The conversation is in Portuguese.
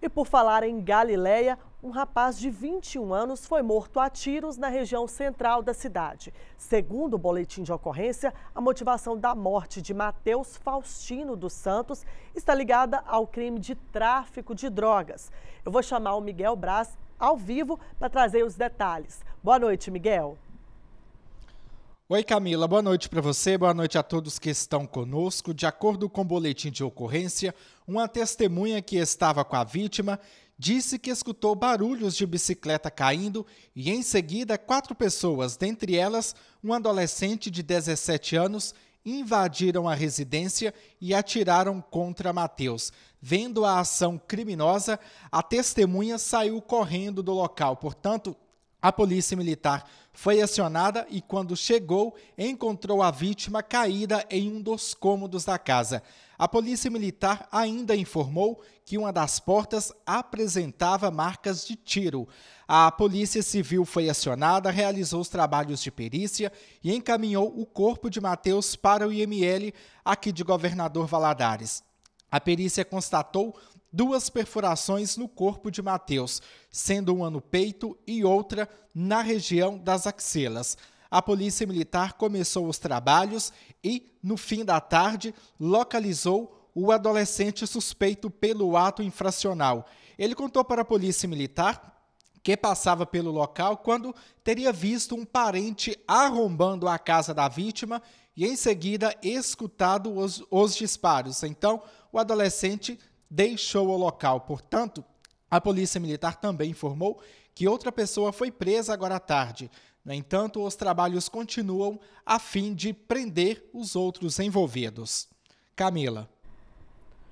E por falar em Galileia, um rapaz de 21 anos foi morto a tiros na região central da cidade. Segundo o boletim de ocorrência, a motivação da morte de Mateus Faustino dos Santos está ligada ao crime de tráfico de drogas. Eu vou chamar o Miguel Braz ao vivo para trazer os detalhes. Boa noite, Miguel. Oi, Camila, boa noite para você, boa noite a todos que estão conosco. De acordo com o boletim de ocorrência, uma testemunha que estava com a vítima disse que escutou barulhos de bicicleta caindo e, em seguida, quatro pessoas, dentre elas um adolescente de 17 anos, invadiram a residência e atiraram contra Mateus. Vendo a ação criminosa, a testemunha saiu correndo do local. Portanto, a polícia militar foi acionada e, quando chegou, encontrou a vítima caída em um dos cômodos da casa. A polícia militar ainda informou que uma das portas apresentava marcas de tiro. A polícia civil foi acionada, realizou os trabalhos de perícia e encaminhou o corpo de Mateus para o IML aqui de Governador Valadares. A perícia constatou duas perfurações no corpo de Mateus, sendo uma no peito e outra na região das axilas. A Polícia Militar começou os trabalhos e, no fim da tarde, localizou o adolescente suspeito pelo ato infracional. Ele contou para a Polícia Militar que passava pelo local quando teria visto um parente arrombando a casa da vítima e, em seguida, escutado os, os disparos. Então, o adolescente deixou o local. Portanto, a polícia militar também informou que outra pessoa foi presa agora à tarde. No entanto, os trabalhos continuam a fim de prender os outros envolvidos. Camila.